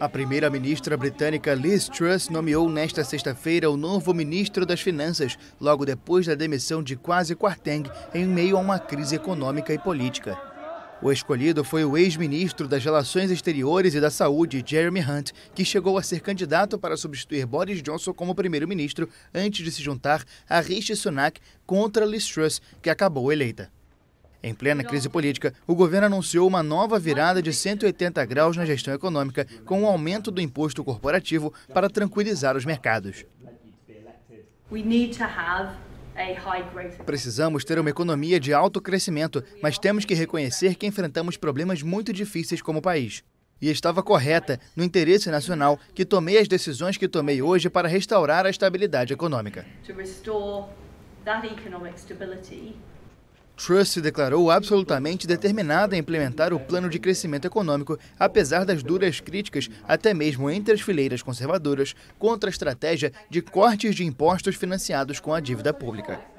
A primeira-ministra britânica Liz Truss nomeou nesta sexta-feira o novo ministro das Finanças, logo depois da demissão de quase Quarteng, em meio a uma crise econômica e política. O escolhido foi o ex-ministro das Relações Exteriores e da Saúde, Jeremy Hunt, que chegou a ser candidato para substituir Boris Johnson como primeiro-ministro antes de se juntar a Rishi Sunak contra Liz Truss, que acabou eleita. Em plena crise política, o governo anunciou uma nova virada de 180 graus na gestão econômica, com o um aumento do imposto corporativo para tranquilizar os mercados. Precisamos ter uma economia de alto crescimento, mas temos que reconhecer que enfrentamos problemas muito difíceis como país. E estava correta, no interesse nacional, que tomei as decisões que tomei hoje para restaurar a estabilidade econômica. Truss se declarou absolutamente determinada a implementar o plano de crescimento econômico, apesar das duras críticas, até mesmo entre as fileiras conservadoras, contra a estratégia de cortes de impostos financiados com a dívida pública.